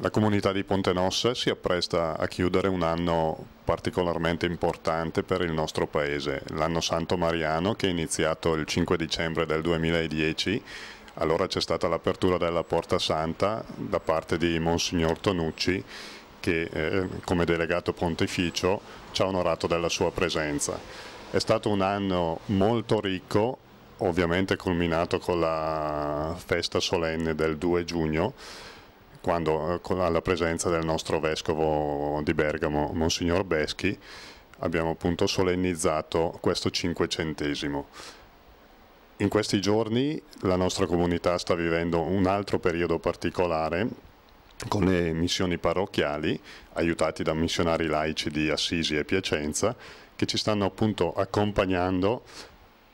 La comunità di Ponte Nossa si appresta a chiudere un anno particolarmente importante per il nostro paese, l'anno Santo Mariano che è iniziato il 5 dicembre del 2010, allora c'è stata l'apertura della Porta Santa da parte di Monsignor Tonucci che eh, come delegato pontificio ci ha onorato della sua presenza. È stato un anno molto ricco, ovviamente culminato con la festa solenne del 2 giugno, quando alla eh, presenza del nostro vescovo di Bergamo, Monsignor Beschi, abbiamo appunto solennizzato questo cinquecentesimo. In questi giorni la nostra comunità sta vivendo un altro periodo particolare con le missioni parrocchiali, aiutati da missionari laici di Assisi e Piacenza, che ci stanno appunto accompagnando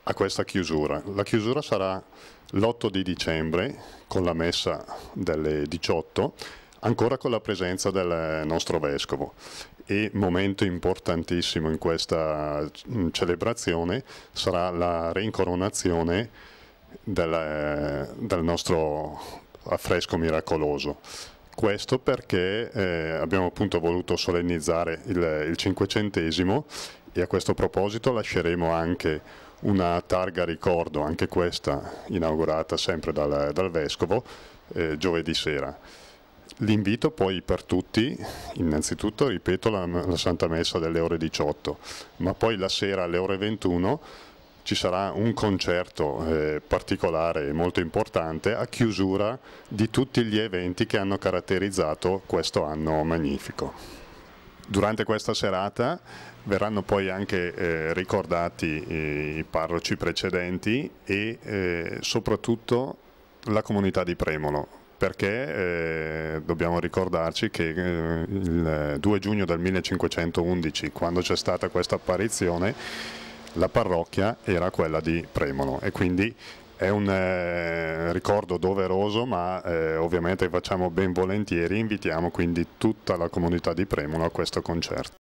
a questa chiusura. La chiusura sarà l'8 di dicembre con la messa delle 18, ancora con la presenza del nostro vescovo e momento importantissimo in questa mm, celebrazione sarà la reincoronazione del, eh, del nostro affresco miracoloso. Questo perché eh, abbiamo appunto voluto solennizzare il, il cinquecentesimo e a questo proposito lasceremo anche una targa ricordo, anche questa inaugurata sempre dal, dal Vescovo, eh, giovedì sera. L'invito poi per tutti, innanzitutto ripeto la, la Santa Messa delle ore 18, ma poi la sera alle ore 21 ci sarà un concerto eh, particolare e molto importante a chiusura di tutti gli eventi che hanno caratterizzato questo anno magnifico durante questa serata verranno poi anche eh, ricordati i parroci precedenti e eh, soprattutto la comunità di Premolo perché eh, dobbiamo ricordarci che eh, il 2 giugno del 1511 quando c'è stata questa apparizione la parrocchia era quella di Premolo e quindi è un eh, ricordo doveroso ma eh, ovviamente facciamo ben volentieri, invitiamo quindi tutta la comunità di Premolo a questo concerto.